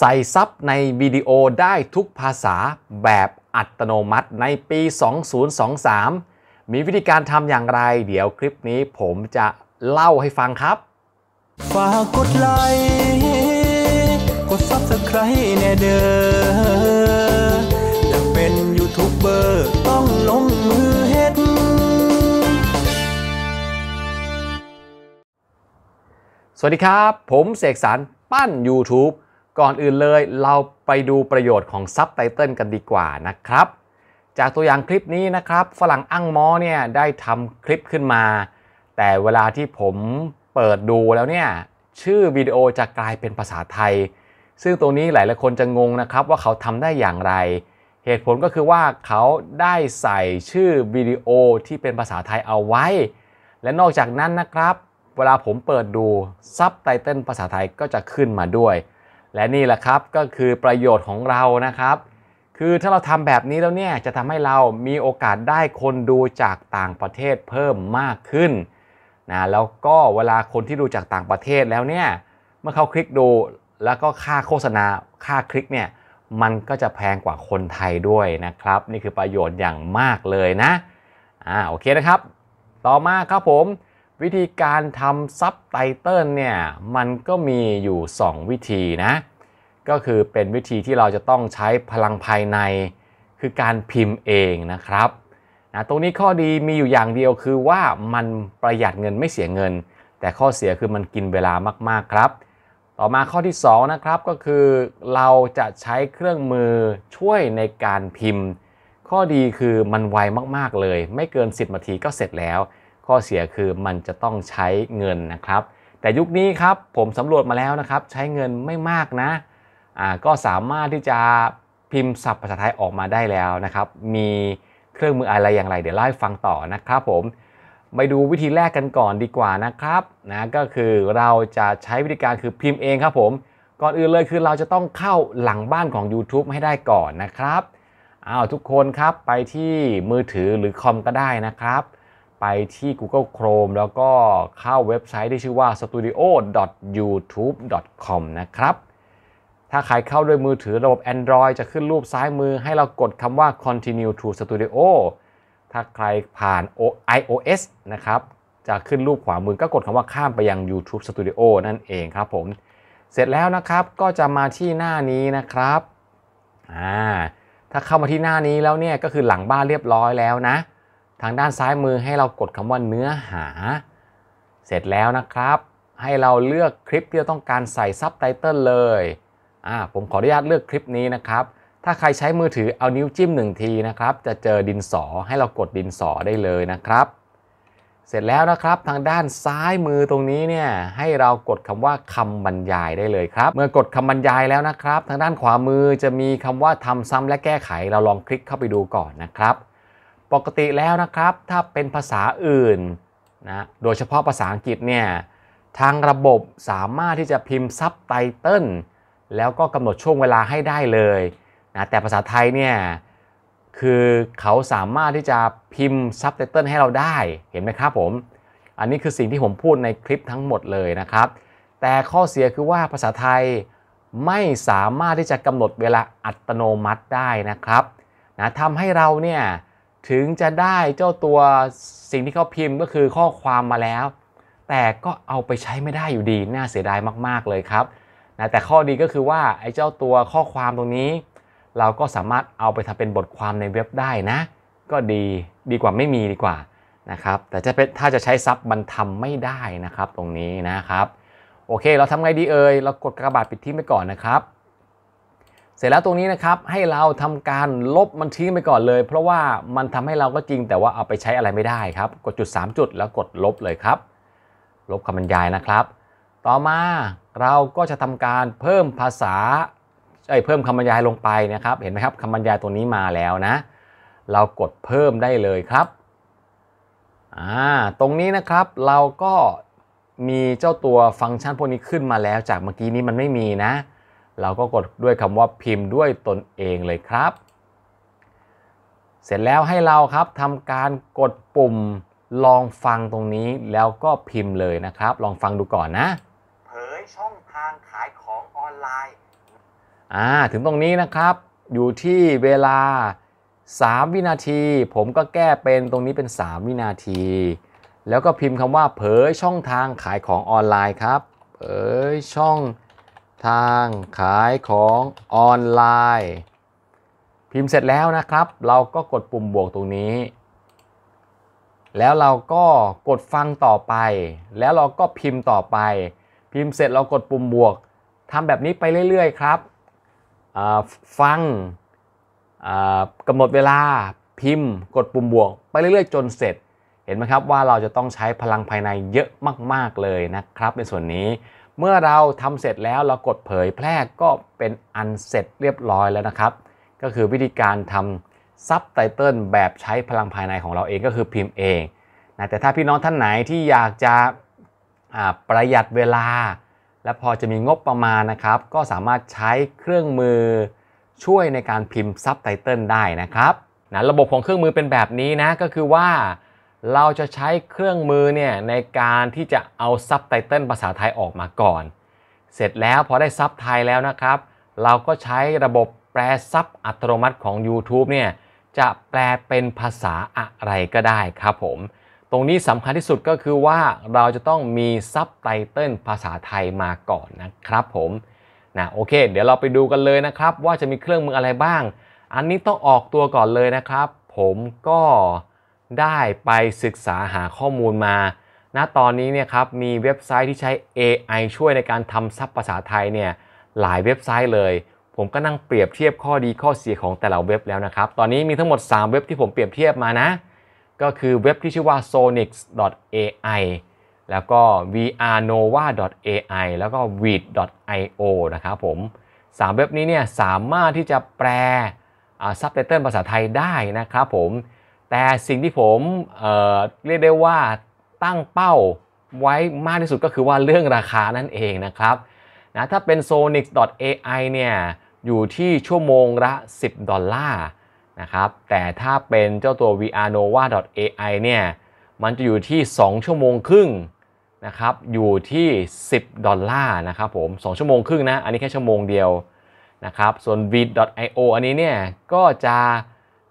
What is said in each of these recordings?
ใส่ซับในวิดีโอได้ทุกภาษาแบบอัตโนมัติในปี 2023 มีวิธีการทำอย่างไรเดี๋ยวคลิปนี้ผมจะเล่าให้ฟังครับฝากกดไลค์กดซับสไคร b e แน่เด้ออยากเป็นยูทูบเบอร์ต้องลงมือเฮ็ดสวัสดีครับผมเสกสรรปั้น YouTube ก่อนอื่นเลยเราไปดูประโยชน์ของซับไตเติลกันดีกว่านะครับ จากตัวอย่างคลิปนี้นะครับฝรั่งอั้งมอเนี่ยได้ทำคลิปขึ้นมา แต่เวลาที่ผมเปิดดูแล้วเนี่ยชื่อวิดีโอจะกลายเป็นภาษาไทย ซึ่งตรงนี้หลายหลายคนจะงงนะครับว่าเขาทำได้อย่างไร เหตุผลก็คือว่าเขาได้ใส่ชื่อวิดีโอที่เป็นภาษาไทยเอาไว้ และนอกจากนั้นนะครับเวลาผมเปิดดูซับไตเติลภาษาไทยก็จะขึ้นมาด้วยและนี่แหละครับก็คือประโยชน์ของเรานะครับ คือถ้าเราทำแบบนี้แล้วเนี่ย จะทำให้เรามีโอกาสได้คนดูจากต่างประเทศเพิ่มมากขึ้นนะแล้วก็เวลาคนที่ดูจากต่างประเทศแล้วเนี่ยเมื่อเขาคลิกดูแล้วก็ค่าโฆษณาค่าคลิกเนี่ย มันก็จะแพงกว่าคนไทยด้วยนะครับ นี่คือประโยชน์อย่างมากเลยนะอ่าโอเคนะครับ ต่อมาครับผมวิธีการทำซับไตเติลเนี่ยมันก็มีอยู่ 2 วิธีนะก็คือเป็นวิธีที่เราจะต้องใช้พลังภายในคือการพิมพ์เองนะครับนะตรงนี้ข้อดีมีอยู่อย่างเดียวคือว่ามันประหยัดเงินไม่เสียเงิน แต่ข้อเสียคือมันกินเวลามากๆครับ ต่อมาข้อที่ 2 นะครับก็คือเราจะใช้เครื่องมือช่วยในการพิมพ์ ข้อดีคือมันไวมากๆเลย ไม่เกิน 10นาทีก็เสร็จแล้วข้อเสียคือมันจะต้องใช้เงินนะครับ แต่ยุคนี้ครับผมสำรวจมาแล้วนะครับ ใช้เงินไม่มากนะอ่าก็สามารถที่จะพิมพ์ศัพท์ภาษาไทยออกมาได้แล้วนะครับ มีเครื่องมืออะไรอย่างไรเดี๋ยวเล่าให้ฟังต่อนะครับ ผมไปดูวิธีแรกกันก่อนดีกว่านะครับ นะก็คือเราจะใช้วิธีการคือพิมพ์เองครับ ผม ก่อนอื่นเลยคือเราจะต้องเข้าหลังบ้านของ YouTube ให้ได้ก่อนนะครับอ้าวทุกคนครับไปที่มือถือหรือคอมก็ได้นะครับไปที่ Google Chrome แล้วก็เข้าเว็บไซต์ที่ชื่อว่า studio.youtube.com นะครับ ถ้าใครเข้าด้วยมือถือระบบ Android จะขึ้นรูปซ้ายมือให้เรากดคำว่า continue to studio ถ้าใครผ่าน iOS นะครับจะขึ้นรูปขวามือก็กดคำว่าข้ามไปยัง YouTube Studio นั่นเองครับผม เสร็จแล้วนะครับก็จะมาที่หน้านี้นะครับอ่าถ้าเข้ามาที่หน้านี้แล้วเนี่ยก็คือหลังบ้านเรียบร้อยแล้วนะทางด้านซ้ายมือให้เรากดคำว่าเนื้อหา เสร็จแล้วนะครับ ให้เราเลือกคลิปที่เราต้องการใส่ซับไตเติลเลยอ่าผมขออนุญาตเลือกคลิปนี้นะครับ ถ้าใครใช้มือถือเอานิ้วจิ้มหนึ่งทีนะครับ จะเจอดินสอ ให้เรากดดินสอได้เลยนะครับ เสร็จแล้วนะครับทางด้านซ้ายมือตรงนี้เนี่ยให้เรากดคำว่าคำบรรยายได้เลยครับ เมื่อกดคำบรรยายแล้วนะครับ ทางด้านขวามือจะมีคำว่าทำซ้ำ และแก้ไข เราลองคลิกเข้าไปดูก่อนนะครับปกติแล้วนะครับถ้าเป็นภาษาอื่นนะโดยเฉพาะภาษาอังกฤษเนี่ยทางระบบสามารถที่จะพิมพ์ซับไตเติลแล้วก็กำหนดช่วงเวลาให้ได้เลยนะแต่ภาษาไทยเนี่ยคือเขาสามารถที่จะพิมพ์ซับไตเติลให้เราได้เห็นไหมครับผมอันนี้คือสิ่งที่ผมพูดในคลิปทั้งหมดเลยนะครับ แต่ข้อเสียคือว่าภาษาไทยไม่สามารถที่จะกำหนดเวลาอัตโนมัติได้นะครับนะทำให้เราเนี่ยถึงจะได้เจ้าตัวสิ่งที่เขาพิมพ์ก็คือข้อความมาแล้ว แต่ก็เอาไปใช้ไม่ได้อยู่ดี น่าเสียดายมากๆเลยครับนะแต่ข้อดีก็คือว่าไอ้เจ้าตัวข้อความตรงนี้ เราก็สามารถเอาไปทำเป็นบทความในเว็บได้นะ ก็ดีดีกว่าไม่มีดีกว่านะครับ แต่จะเป็นถ้าจะใช้ซับมันทำไม่ได้นะครับตรงนี้นะครับ โอเคเราทำไงดีเอ่ยเรากดกระบาดปิดที่ไปก่อนนะครับเสร็จแล้วตรงนี้นะครับให้เราทำการลบมันทิ้งไปก่อนเลย เพราะว่ามันทำให้เราก็จริงแต่ว่าเอาไปใช้อะไรไม่ได้ครับ กดจุด 3 จุดแล้วกดลบเลยครับ ลบคำบรรยายนะครับ ต่อมาเราก็จะทำการเพิ่มภาษาเอ้เพิ่มคำบรรยายลงไปนะครับ เห็นไหมครับคำบรรยายตัวนี้มาแล้วนะ เรากดเพิ่มได้เลยครับอ่าตรงนี้นะครับเราก็มีเจ้าตัวฟังก์ชันพวกนี้ขึ้นมาแล้ว จากเมื่อกี้นี้มันไม่มีนะเราก็กดด้วยคำว่าพิมพ์ด้วยตนเองเลยครับ เสร็จแล้วให้เราครับทำการกดปุ่ม ลองฟังตรงนี้ แล้วก็พิมพ์เลยนะครับ ลองฟังดูก่อนนะเผยช่องทางขายของออนไลน์อ่าถึงตรงนี้นะครับ อยู่ที่เวลา 3 วินาที ผมก็แก้เป็นตรงนี้เป็น 3 วินาที แล้วก็พิมพ์คำว่าเผยช่องทางขายของออนไลน์ครับเผยช่องทางขายของออนไลน์ พิมพ์เสร็จแล้วนะครับ เราก็กดปุ่มบวกตรงนี้ แล้วเราก็กดฟังต่อไป แล้วเราก็พิมพ์ต่อไป พิมพ์เสร็จเรากดปุ่มบวกทำแบบนี้ไปเรื่อยๆ ครับ ฟังกำหนดเวลาพิมพ์กดปุ่มบวกไปเรื่อยๆ จนเสร็จเห็นไหมครับว่าเราจะต้องใช้พลังภายในเยอะมากๆเลยนะครับ ในส่วนนี้เมื่อเราทำเสร็จแล้วเรากดเผยแพร่ก็เป็นอันเสร็จเรียบร้อยแล้วนะครับก็คือวิธีการทำซับไตเติลแบบใช้พลังภายในของเราเองก็คือพิมพ์เองนะแต่ถ้าพี่น้องท่านไหนที่อยากจะประหยัดเวลา และพอจะมีงบประมาณนะครับ ก็สามารถใช้เครื่องมือ ช่วยในการพิมพ์ซับไตเติลได้นะครับนะระบบของเครื่องมือเป็นแบบนี้นะก็คือว่าเราจะใช้เครื่องมือเนี่ยในการที่จะเอาซับไตเติลภาษาไทยออกมาก่อน เสร็จแล้วพอได้ซับไทยแล้วนะครับ เราก็ใช้ระบบแปลซับอัตโนมัติของ YouTube เนี่ยจะแปลเป็นภาษาอะไรก็ได้ครับผม ตรงนี้สำคัญที่สุดก็คือว่าเราจะต้องมีซับไตเติลภาษาไทยมาก่อนนะครับ ผมนะโอเค เดี๋ยวเราไปดูกันเลยนะครับ ว่าจะมีเครื่องมืออะไรบ้าง อันนี้ต้องออกตัวก่อนเลยนะครับ ผมก็ได้ไปศึกษาหาข้อมูลมา ณ ตอนนี้เนี่ยครับ มีเว็บไซต์ที่ใช้ AI ช่วยในการทำซับภาษาไทยเนี่ยหลายเว็บไซต์เลย ผมก็นั่งเปรียบเทียบข้อดีข้อเสียของแต่ละเว็บแล้วนะครับ ตอนนี้มีทั้งหมด 3 เว็บที่ผมเปรียบเทียบมานะ ก็คือเว็บที่ชื่อว่า sonix.ai แล้วก็ vrnova.ai แล้วก็ w e e d io นะครับผม 3 เว็บนี้เนี่ยสามารถที่จะแปลซับไตเติลภาษาไทยได้นะครับผมแต่สิ่งที่ผมเเรียกได้ว่าตั้งเป้าไว้มากที่สุดก็คือว่าเรื่องราคานั่นเองนะครับนะถ้าเป็น Sonic.ai เนี่ยอยู่ที่ชั่วโมงละ 10 ดอลลาร์นะครับแต่ถ้าเป็นเจ้าตัว VRNova.ai เนี่ยมันจะอยู่ที่ 2 ชั่วโมงครึ่งนะครับอยู่ที่ 10 ดอลลาร์นะครับผม2ชั่วโมงครึ่งนะอันนี้แค่ชั่วโมงเดียวนะครับส่วน v.io อันนี้เนี่ยก็จะ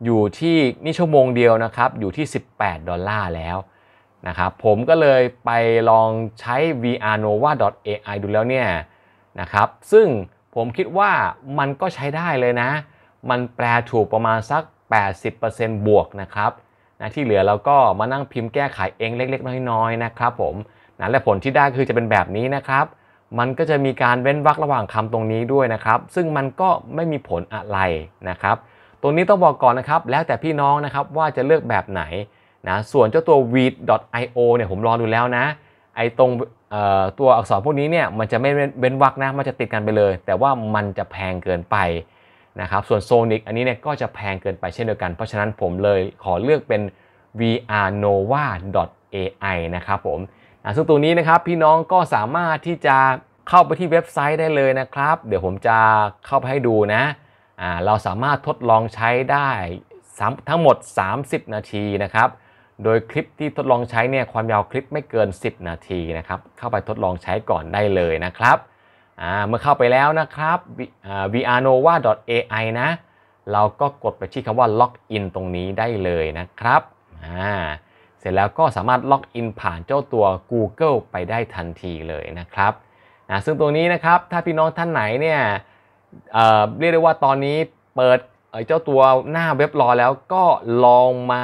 อยู่ที่นี่ชั่วโมงเดียวนะครับอยู่ที่ 18 ดอลลาร์แล้วนะครับ ผมก็เลยไปลองใช้ vrnova.ai ดูแล้วเนี่ยนะครับ ซึ่งผมคิดว่ามันก็ใช้ได้เลยนะ มันแปลถูกประมาณสัก 80%บวกนะครับนะที่เหลือเราก็มานั่งพิมพ์แก้ไขเองเล็กๆ น้อยๆ นะครับผมนะและผลที่ได้คือจะเป็นแบบนี้นะครับ มันก็จะมีการเว้นวรรคระหว่างคำตรงนี้ด้วยนะครับ ซึ่งมันก็ไม่มีผลอะไรนะครับรงนี้ต้องบอกก่อนนะครับ แล้วแต่พี่น้องนะครับว่าจะเลือกแบบไหนนะส่วนเจ้าตัว weed.io เนี่ยผมรอดูแล้วนะไอตรงตัวอักษรพวกนี้เนี่ยมันจะไม่เว้นวรรคนะมันจะติดกันไปเลย แต่ว่ามันจะแพงเกินไปนะครับ ส่วน Sonic อันนี้เนี่ยก็จะแพงเกินไปเช่นเดียวกันเพราะฉะนั้นผมเลยขอเลือกเป็น vrnova.ai นะครับผมนะซึ่งตัวนี้นะครับพี่น้องก็สามารถที่จะเข้าไปที่เว็บไซต์ได้เลยนะครับ เดี๋ยวผมจะเข้าไปให้ดูนะเราสามารถทดลองใช้ได้ทั้งหมด 30 นาทีนะครับ โดยคลิปที่ทดลองใช้เนี่ยความยาวคลิปไม่เกิน 10 นาทีนะครับเข้าไปทดลองใช้ก่อนได้เลยนะครับเมื่อเข้าไปแล้วนะครับ vrnova.ai นะเราก็กดไปที่คำว่า login ตรงนี้ได้เลยนะครับเสร็จแล้วก็สามารถล็อกอินผ่านเจ้าตัว Google ไปได้ทันทีเลยนะครับซึ่งตรงนี้นะครับถ้าพี่น้องท่านไหนเนี่ยเรียกได้ว่าตอนนี้เปิดเจ้าตัวหน้าเว็บรอแล้วก็ลองมา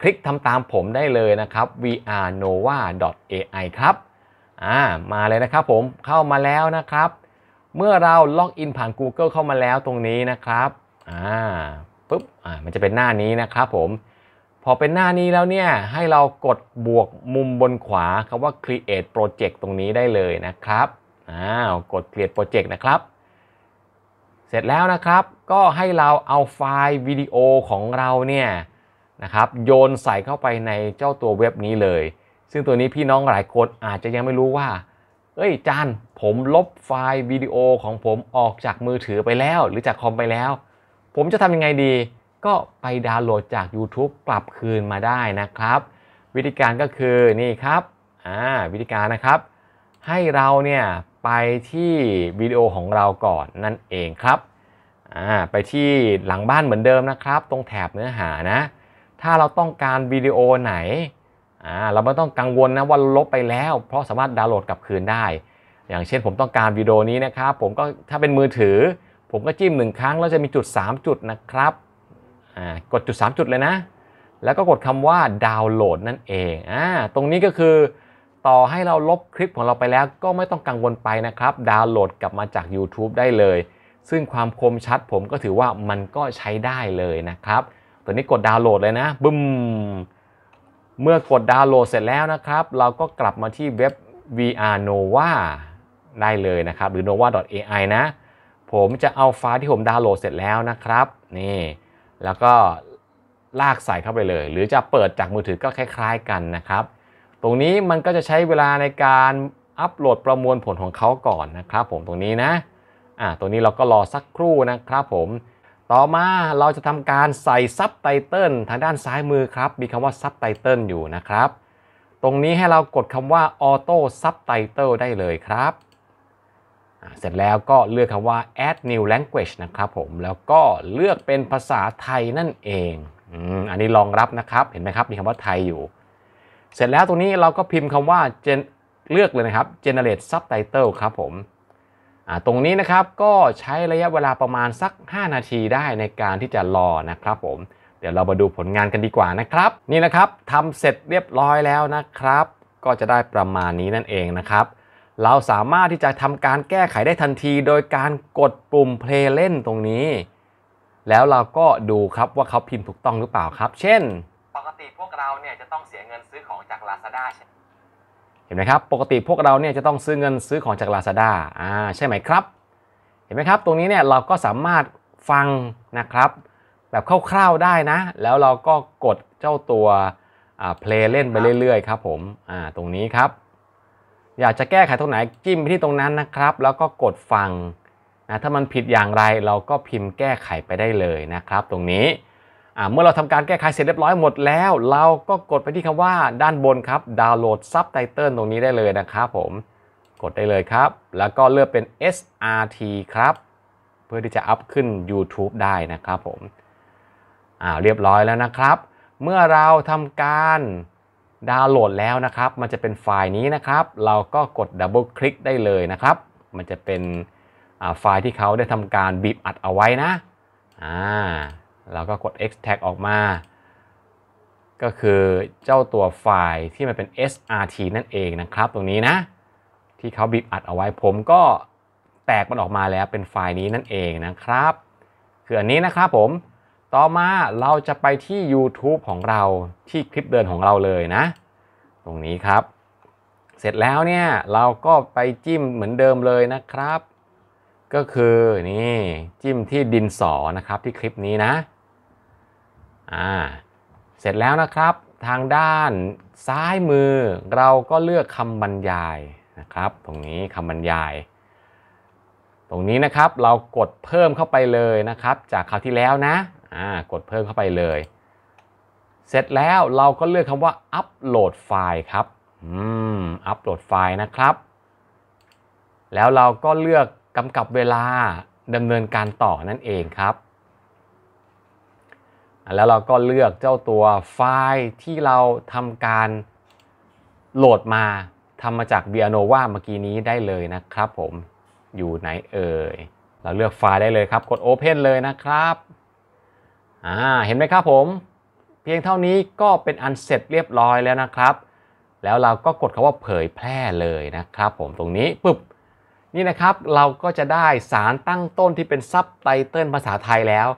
คลิกทำตามผมได้เลยนะครับ vrnova.ai ครับ มาเลยนะครับ ผมเข้ามาแล้วนะครับ เมื่อเราล็อกอินผ่าน Google เข้ามาแล้วตรงนี้นะครับอ่าปุ๊บอ่ามันจะเป็นหน้านี้นะครับ ผม พอเป็นหน้านี้แล้วเนี่ยให้เรากดบวกมุมบนขวาคำว่า create project ตรงนี้ได้เลยนะครับอ้าวกด create project นะครับเสร็จแล้วนะครับก็ให้เราเอาไฟล์วิดีโอของเราเนี่ยนะครับ โยนใส่เข้าไปในเจ้าตัวเว็บนี้เลย ซึ่งตัวนี้พี่น้องหลายคนอาจจะยังไม่รู้ว่า เอ้ยจานผมลบไฟล์วิดีโอของผมออกจากมือถือไปแล้ว หรือจากคอมไปแล้ว ผมจะทำยังไงดี ก็ไปดาวน์โหลดจาก YouTube กลับคืนมาได้นะครับ วิธีการก็คือนี่ครับอ่าวิธีการนะครับ ให้เราเนี่ยไปที่วิดีโอของเราก่อนนั่นเองครับ ไปที่หลังบ้านเหมือนเดิมนะครับ ตรงแถบเนื้อหานะ ถ้าเราต้องการวิดีโอไหน เราไม่ต้องกังวลนะว่าลบไปแล้ว เพราะสามารถดาวน์โหลดกลับคืนได้ อย่างเช่นผมต้องการวิดีโอนี้นะครับ ผมก็ถ้าเป็นมือถือ ผมก็จิ้มหนึ่งครั้ง แล้วจะมีจุด 3 จุดนะครับ กดจุด 3 จุดเลยนะ แล้วก็กดคำว่าดาวน์โหลดนั่นเองอตรงนี้ก็คือต่อให้เราลบคลิปของเราไปแล้ว ก็ไม่ต้องกังวลไปนะครับ ดาวน์โหลดกลับมาจาก YouTube ได้เลย ซึ่งความคมชัดผมก็ถือว่ามันก็ใช้ได้เลยนะครับ ตัวนี้กดดาวน์โหลดเลยนะบึ้มเมื่อกดดาวน์โหลดเสร็จแล้วนะครับ เราก็กลับมาที่เว็บ VR Nova ได้เลยนะครับ หรือ nova.ai นะ ผมจะเอาไฟล์ที่ผมดาวน์โหลดเสร็จแล้วนะครับ นี่ แล้วก็ลากใส่เข้าไปเลย หรือจะเปิดจากมือถือก็คล้ายๆ กันนะครับตรงนี้มันก็จะใช้เวลาในการอัปโหลดประมวลผลของเขาก่อนนะครับผมตรงนี้นะอ่าตัวนี้เราก็รอสักครู่นะครับผม ต่อมาเราจะทำการใส่ซับไตเติลทางด้านซ้ายมือครับ มีคำว่าซับไตเติลอยู่นะครับ ตรงนี้ให้เรากดคำว่าออโต้ซับไตเติลได้เลยครับ เสร็จแล้วก็เลือกคำว่า add new language นะครับผม แล้วก็เลือกเป็นภาษาไทยนั่นเอง อันนี้รองรับนะครับ เห็นไหมครับ มีคำว่าไทยอยู่เสร็จแล้วตรงนี้เราก็พิมพ์คำว่าเลือกเลยนะครับ generate subtitle ครับผมตรงนี้นะครับก็ใช้ระยะเวลาประมาณสัก 5 นาทีได้ในการที่จะรอนะครับผมเดี๋ยวเรามาดูผลงานกันดีกว่านะครับ นี่นะครับทำเสร็จเรียบร้อยแล้วนะครับ ก็จะได้ประมาณนี้นั่นเองนะครับ เราสามารถที่จะทำการแก้ไขได้ทันทีโดยการกดปุ่ม play เล่นตรงนี้ แล้วเราก็ดูครับว่าเขาพิมพ์ถูกต้องหรือเปล่าครับ เช่นปกติพวกเราเนี่ยจะต้องเสียเงินซื้อของจาก Lazada ใช่เห็นไหมครับปกติพวกเราเนี่ยจะต้องซื้อเงินซื้อของจาก Lazada อ่าใช่ไหมครับเห็นไหมครับ ตรงนี้เนี่ยเราก็สามารถฟังนะครับ แบบคร่าวๆได้นะ แล้วเราก็กดเจ้าตัวอ่เพล์เล่นไปเรื่อยๆครับผมอ่าตรงนี้ครับ อยากจะแก้ไขตรงไหนจิ้มไปที่ตรงนั้นนะครับ แล้วก็กดฟังนะถ้ามันผิดอย่างไรเราก็พิมพ์แก้ไขไปได้เลยนะครับตรงนี้เมื่อเราทำการแก้ไขเสร็จเรียบร้อยหมดแล้ว เราก็กดไปที่คำว่าด้านบนครับดาวน์โหลดซับไตเติลตรงนี้ได้เลยนะครับ ผมกดได้เลยครับ แล้วก็เลือกเป็น SRT ครับ เพื่อที่จะอัพขึ้น YouTube ได้นะครับผมอ่าเรียบร้อยแล้วนะครับ เมื่อเราทำการดาวน์โหลดแล้วนะครับ มันจะเป็นไฟล์นี้นะครับ เราก็กดดับเบิลคลิกได้เลยนะครับมันจะเป็นไฟล์ที่เขาได้ทำการบีบอัดเอาไว้นะอ่าเราก็กด extract ออกมา ก็คือเจ้าตัวไฟล์ที่มันเป็น srt นั่นเองนะครับตรงนี้นะ ที่เขาบีบอัดเอาไว้ผม ก็แตกมันออกมาแล้วเป็นไฟล์นี้นั่นเองนะครับ คืออันนี้นะครับผมต่อมาเราจะไปที่ YouTube ของเราที่คลิปเดินของเราเลยนะ ตรงนี้ครับ เสร็จแล้วเนี่ยเราก็ไปจิ้มเหมือนเดิมเลยนะครับ ก็คือนี่ จิ้มที่ดินสอนะครับที่คลิปนี้นะอ่าเสร็จแล้วนะครับ ทางด้านซ้ายมือ เราก็เลือกคำบรรยายนะครับ ตรงนี้คำบรรยาย ตรงนี้นะครับเรากดเพิ่มเข้าไปเลยนะครับ จากคราวที่แล้วนะอ่ากดเพิ่มเข้าไปเลย เสร็จแล้วเราก็เลือกคำว่าอัปโหลดไฟล์ครับอืมอัปโหลดไฟล์นะครับแล้วเราก็เลือกกำกับเวลาดำเนินการต่อนั่นเองครับแล้วเราก็เลือกเจ้าตัวไฟล์ที่เราทำการโหลดมาทำมาจาก Vianova เมื่อกี้นี้ได้เลยนะครับผมอยู่ไหนเอ่ยเราเลือกไฟล์ได้เลยครับกด Open เลยนะครับอ่าเห็นไหมครับผมเพียงเท่านี้ก็เป็นอันเสร็จเรียบร้อยแล้วนะครับ แล้วเราก็กดคาว่าเผยแพร่เลยนะครับผมตรงนี้ปุ๊บนี่นะครับเราก็จะได้สารตั้งต้นที่เป็นซับไตเติลภาษาไทยแล้ว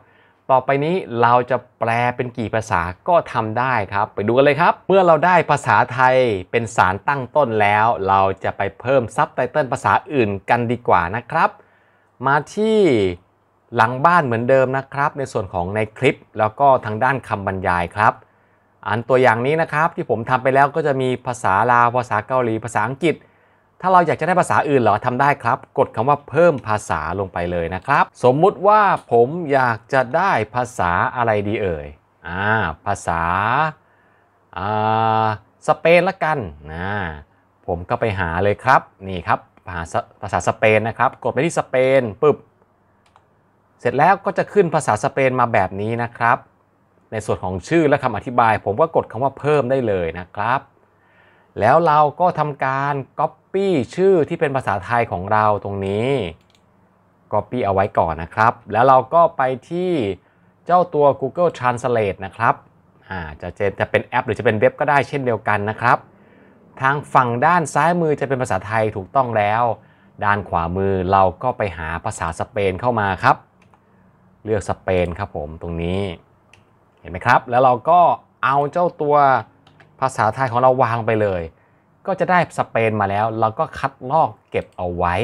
ต่อไปนี้เราจะแปลเป็นกี่ภาษาก็ทำได้ครับ ไปดูกันเลยครับ เมื่อเราได้ภาษาไทยเป็นสารตั้งต้นแล้ว เราจะไปเพิ่มซับไตเติลภาษาอื่นกันดีกว่านะครับ มาที่หลังบ้านเหมือนเดิมนะครับ ในส่วนของในคลิป แล้วก็ทางด้านคำบรรยายครับ อันตัวอย่างนี้นะครับที่ผมทำไปแล้วก็จะมีภาษาลาวภาษาเกาหลีภาษาอังกฤษถ้าเราอยากจะได้ภาษาอื่นเหรอทำได้ครับ กดคำว่าเพิ่มภาษาลงไปเลยนะครับ สมมุติว่าผมอยากจะได้ภาษาอะไรดีเอ่ยอ่าภาษาอ่าสเปนละกันนะผมก็ไปหาเลยครับนี่ครับภาษาภาษาสเปนนะครับ กดไปที่สเปนปึ๊บเสร็จแล้วก็จะขึ้นภาษาสเปนมาแบบนี้นะครับ ในส่วนของชื่อและคำอธิบาย ผมก็กดคำว่าเพิ่มได้เลยนะครับ แล้วเราก็ทำการ c o อปี้ชื่อที่เป็นภาษาไทยของเราตรงนี้ copy เอาไว้ก่อนนะครับ แล้วเราก็ไปที่เจ้าตัว Google Translate นะครับจะจะจะเป็นแอป หรือจะเป็นเว็บก็ได้เช่นเดียวกันนะครับ ทางฝั่งด้านซ้ายมือจะเป็นภาษาไทยถูกต้องแล้ว ด้านขวามือเราก็ไปหาภาษาสเปนเข้ามาครับ เลือกสเปนครับผมตรงนี้ เห็นไหมครับ แล้วเราก็เอาเจ้าตัวภาษาไทยของเราวางไปเลยก็จะได้สเปนมาแล้วเราก็คัดลอกเก็บเอาไว้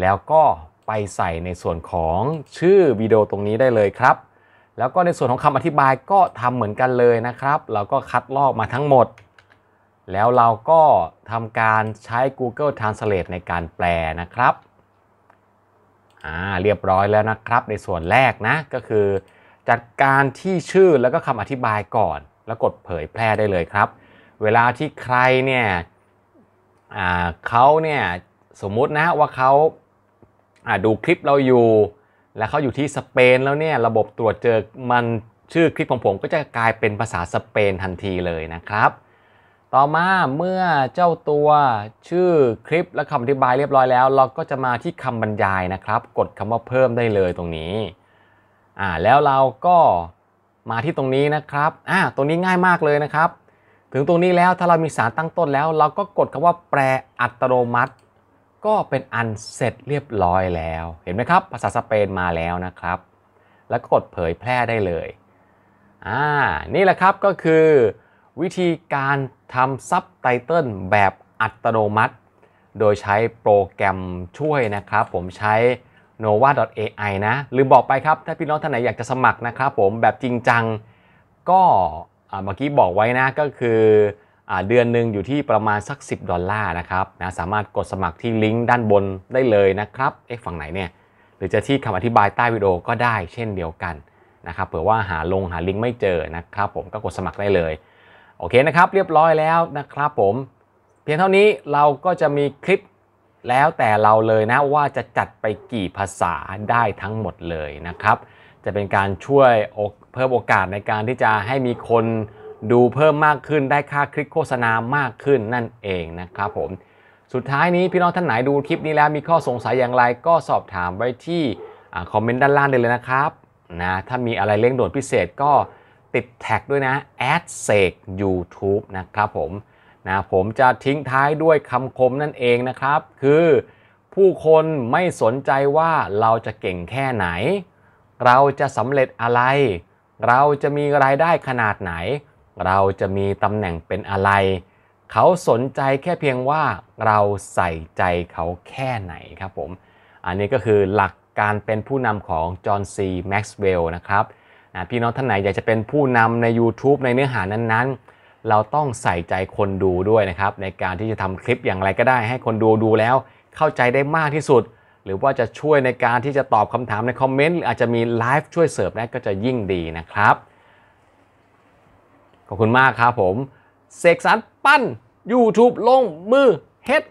แล้วก็ไปใส่ในส่วนของชื่อวิดีโอตรงนี้ได้เลยครับ แล้วก็ในส่วนของคำอธิบายก็ทำเหมือนกันเลยนะครับเราก็คัดลอกมาทั้งหมด แล้วเราก็ทำการใช้ Google Translate ในการแปลนะครับอ่าเรียบร้อยแล้วนะครับ ในส่วนแรกนะก็คือ จัดการที่ชื่อแล้วก็คำอธิบายก่อน แล้วกดเผยแพร่ได้เลยครับ เวลาที่ใครเนี่ยเขาเนี่ยสมมุตินะว่าเขาดูคลิปเราอยู่แล้วเขาอยู่ที่สเปนแล้วเนี่ยระบบตรวจเจอมันชื่อคลิปของผมก็จะกลายเป็นภาษาสเปนทันทีเลยนะครับ ต่อมาเมื่อเจ้าตัวชื่อคลิปและคำอธิบายเรียบร้อยแล้วเราก็จะมาที่คำบรรยายนะครับ กดคำว่าเพิ่มได้เลยตรงนี้อ่าแล้วเราก็มาที่ตรงนี้นะครับอ่าตรงนี้ง่ายมากเลยนะครับถึงตรงนี้แล้วถ้าเรามีสารตั้งต้นแล้วเราก็กดคำว่าแปรอัตโนมัติ ก็เป็นอันเสร็จเรียบร้อยแล้ว เห็นไหมครับ ภาษาสเปนมาแล้วนะครับ แล้วก็กดเผยแพร่ได้เลยอ่านี่แหละครับก็คือ วิธีการทำซับไตเติลแบบอัตโนมัติ โดยใช้โปรแกรมช่วยนะครับ ผมใช้ nova.ai นะลืมบอกไปครับ ถ้าพี่น้องท่านไหนอยากจะสมัครนะครับผมแบบจริงจังก็เมื่อกี้บอกไว้นะ ก็คือเดือนหนึ่งอยู่ที่ประมาณสัก 10 ดอลลาร์นะครับ นะสามารถกดสมัครที่ลิงก์ด้านบนได้เลย นะครับเอ๊ะฝั่งไหนเนี่ยหรือจะที่คำอธิบายใต้วิดีโอก็ได้เช่นเดียวกันนะครับ เผื่อว่าหาลงหาลิงก์ไม่เจอนะครับผมก็กดสมัครได้เลย โอเคนะครับ เรียบร้อยแล้วนะครับผม เพียงเท่านี้เราก็จะมีคลิปแล้วแต่เราเลยนะว่าจะจัดไปกี่ภาษาได้ทั้งหมดเลยนะครับ จะเป็นการช่วยเพิ่มโอกาสในการที่จะให้มีคนดูเพิ่มมากขึ้นได้ค่าคลิกโฆษณามากขึ้นนั่นเองนะครับผมสุดท้ายนี้พี่น้องท่านไหนดูคลิปนี้แล้วมีข้อสงสัยอย่างไรก็สอบถามไว้ที่คอมเมนต์ด้านล่างได้เลยนะครับนะถ้ามีอะไรเร่งด่วนพิเศษก็ติดแท็กด้วยนะ a d s e c YouTube นะครับ ผมนะผมจะทิ้งท้ายด้วยคำคมนั่นเองนะครับ คือผู้คนไม่สนใจว่าเราจะเก่งแค่ไหน เราจะสำเร็จอะไร เราจะมีรายได้ขนาดไหน เราจะมีตำแหน่งเป็นอะไร เขาสนใจแค่เพียงว่าเราใส่ใจเขาแค่ไหนครับผม อันนี้ก็คือหลักการเป็นผู้นำของจอห์นซีแม็กซ์เวลล์นะครับ พี่น้องท่านไหนอยากจะเป็นผู้นำใน YouTube ในเนื้อหานั้นๆเราต้องใส่ใจคนดูด้วยนะครับ ในการที่จะทำคลิปอย่างไรก็ได้ให้คนดูดูแล้ว เข้าใจได้มากที่สุด หรือว่าจะช่วยในการที่จะตอบคำถามในคอมเมนต์อาจจะมีไลฟ์ช่วยเสิร์ฟน้ก็จะยิ่งดีนะครับ ขอบคุณมากครับผมเสกสรรปั้น YouTube ลงมือเฮ็ด